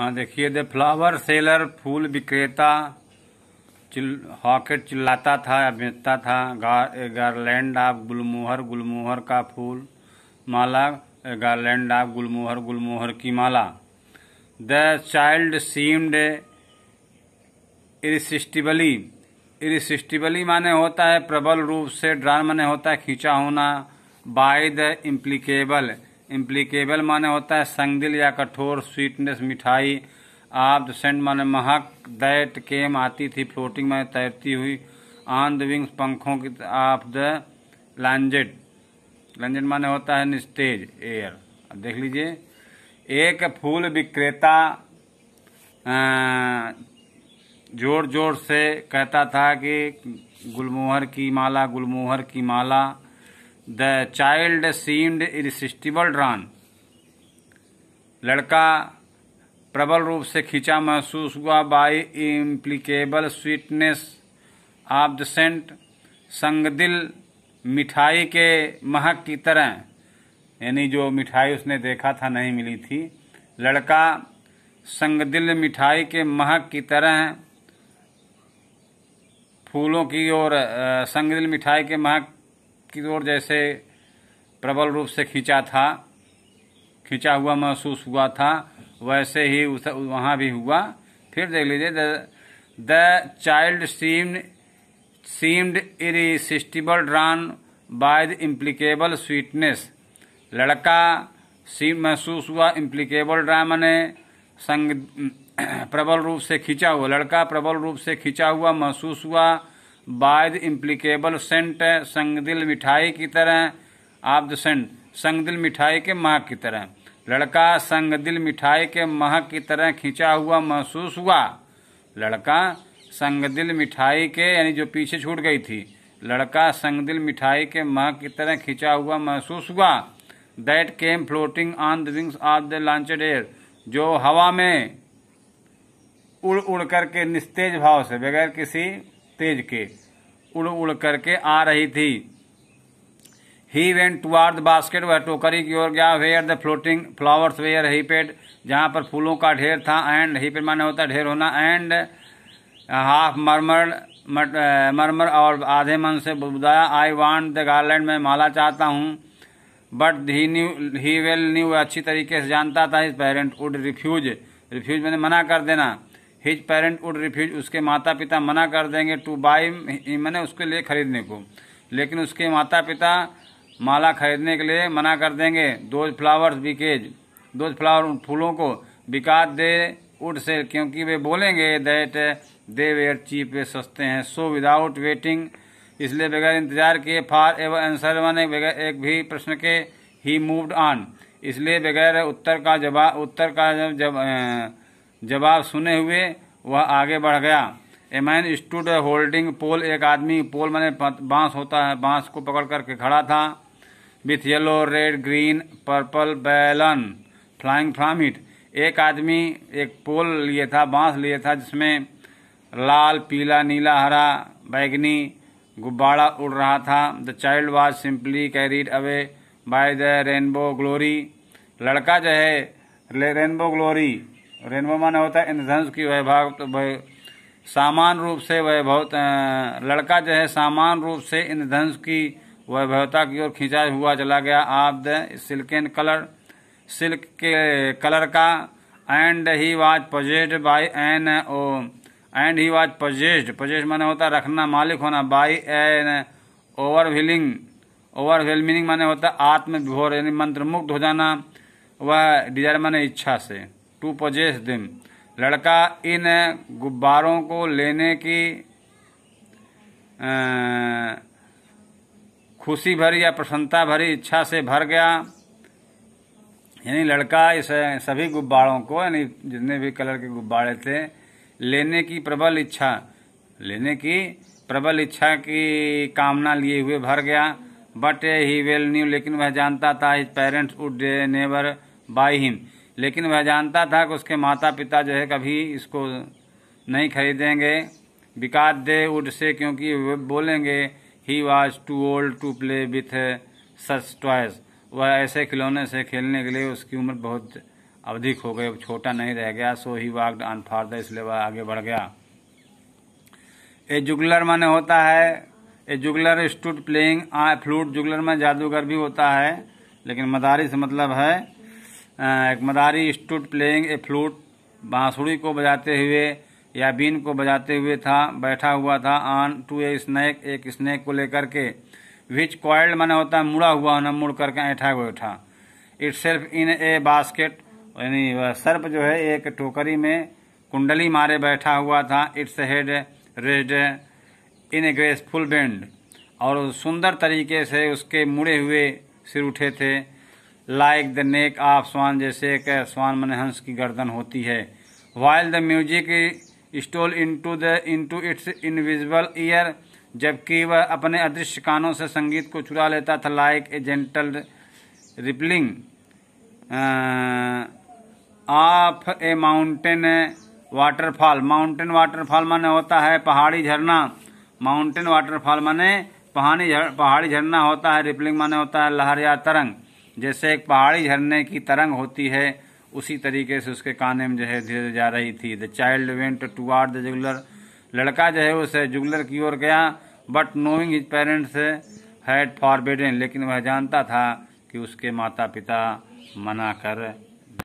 हाँ देखिए the flower seller फूल विक्रेता चिल हॉकेट चिल्लाता था बेचता था गार्लैंड ऑफ गुलमोहर गुलमोहर का फूल माला गार्लैंड ऑफ गुलमोहर गुलमोहर की माला the child seemed irresistibly irresistibly माने होता है प्रबल रूप से ड्रान माने होता है खींचा होना बाय द इम्प्लीकेबल इम्प्लीकेबल माने होता है संगदिल या कठोर स्वीटनेस मिठाई आप सेंट माने महक दैट केम आती थी फ्लोटिंग माने तैरती हुई ऑन द विंग्स पंखों की ऑफ द लैंजेड लैंजेड माने होता है निस्तेज एयर देख लीजिए एक फूल विक्रेता जोर जोर से कहता था कि गुलमोहर की माला गुलमोहर की माला the child seemed irresistible drawn लड़का प्रबल रूप से खींचा महसूस हुआ by implacable sweetness of the scent संगदिल मिठाई के महक की तरह यानी जो मिठाई उसने देखा था नहीं मिली थी लड़का संगदिल मिठाई के महक की तरह फूलों की ओर संगदिल मिठाई के महक की ओर जैसे प्रबल रूप से खींचा था खींचा हुआ महसूस हुआ था वैसे ही उस वहाँ भी हुआ फिर देख लीजिए the the child seemed seemed irresistible drawn by the implacable sweetness लड़का सीम महसूस हुआ इम्प्लीकेबल ड्रा मैंने संग प्रबल रूप से खींचा हुआ लड़का प्रबल रूप से खींचा हुआ महसूस हुआ बाय इम्प्लीकेबल सेंट संगदिल मिठाई की तरह आप द सेंट संगदिल मिठाई के महक की तरह लड़का संगदिल मिठाई के महक की तरह खींचा हुआ महसूस हुआ लड़का संगदिल मिठाई के यानी जो पीछे छूट गई थी लड़का संगदिल मिठाई के महक की तरह खींचा हुआ महसूस हुआ that came floating on the wings of the languid air जो हवा में उड़ उड़ करके निस्तेज भाव से बगैर किसी तेज के उड़ उड़ करके आ रही थी he went are the basket वह टोकरी की ओर गया where the floating flowers were heaped जहाँ पर फूलों का ढेर था एंड ही पेड माने होता ढेर होना एंड हाफ मरमर मरमर और आधे मन से बुदाया आई वांट द गार्लैंड में माला चाहता हूँ but he knew he well knew अच्छी तरीके से जानता था इस पेरेंट वुड रिफ्यूज रिफ्यूज मैंने मना कर देना हिज पेरेंट वुड रिफ्यूज उसके माता पिता मना कर देंगे टू बाई मैंने उसके लिए खरीदने को लेकिन उसके माता पिता माला खरीदने के लिए मना कर देंगे दो फ्लावर्स बिकेज दो फ्लावर फूलों को बिका दे उड से क्योंकि वे बोलेंगे दैट दे वेयर चीप वे सस्ते हैं सो विदाउट वेटिंग इसलिए बगैर इंतजार किए फार एवं आंसर वन एक भी प्रश्न के ही मूव्ड ऑन इसलिए बगैर उत्तर का जवाब उत्तर का जब, जब जवाब सुने हुए वह आगे बढ़ गया a man stood holding pole एक आदमी पोल मैंने बांस होता है बांस को पकड़ करके खड़ा था with yellow red green purple balloon flying from एक आदमी एक पोल लिए था बांस लिए था जिसमें लाल पीला नीला हरा बैगनी गुब्बारा उड़ रहा था the child was simply carried away by the rainbow glory लड़का जो है रेनबो ग्लोरी रेनबो माने होता है इंद्रधनुष की वैभव तो भाई सामान रूप से वैभव लड़का जो है सामान रूप से इंद्रधनुष की वैभवता की ओर खींचा हुआ चला गया आप द सिल्केन कलर सिल्क के कलर का and he was possessed by an ओ and he was possessed possessed माने होता है रखना मालिक होना बाई एन ओवरविलिंग मीनिंग माने होता है आत्मविभोर यानी मंत्रमुग्ध हो जाना वह डिजायर माने इच्छा से टू पोजेस दिम लड़का इन गुब्बारों को लेने की अं, खुशी भरी या प्रसन्नता भरी इच्छा से भर गया यानी लड़का इस सभी गुब्बारों को यानी जितने भी कलर के गुब्बारे थे लेने की प्रबल इच्छा लेने की प्रबल इच्छा की कामना लिए हुए भर गया बट ही वेल न्यू लेकिन वह जानता था his parents would never buy him लेकिन वह जानता था कि उसके माता पिता जो है कभी इसको नहीं खरीदेंगे बिकात दे उड से क्योंकि वे बोलेंगे he was too old to play with such toys वह ऐसे खिलौने से खेलने के लिए उसकी उम्र बहुत अधिक हो गई अब छोटा नहीं रह गया so he walked on farther इसलिए वह आगे बढ़ गया ए जुगलर माने होता है a juggler stood playing a flute juggler में जादूगर भी होता है लेकिन मदारी से मतलब है मदारी स्टूड प्लेइंग ए फ्लूट बांसुड़ी को बजाते हुए या बीन को बजाते हुए था बैठा हुआ था ऑन टू ए स्नैक एक स्नैक को लेकर के विच कॉयल्ड माने होता है मुड़ा हुआ होना मुड़ करके ऐठा हुआ उठा itself in a basket यानी सर्प जो है एक टोकरी में कुंडली मारे बैठा हुआ था its head raised in a graceful bend और सुंदर तरीके से उसके मुड़े हुए सिर उठे थे like the neck of swan जैसे एक स्वान मन हंस की गर्दन होती है while the music stole into the into its invisible ear जबकि वह अपने अदृश्य कानों से संगीत को चुरा लेता था like a gentle rippling of a mountain waterfall mountain waterfall माने होता है पहाड़ी झरना माउंटेन वाटरफॉल माने पहाड़ी पहाड़ी झरना होता है रिपलिंग माने होता है लहर या तरंग जैसे एक पहाड़ी झरने की तरंग होती है उसी तरीके से उसके काने में जो है धीरे धीरे जा रही थी the child went to the juggler लड़का जो है उसे जुगलर की ओर गया but knowing his parents had forbidden लेकिन वह जानता था कि उसके माता पिता मना कर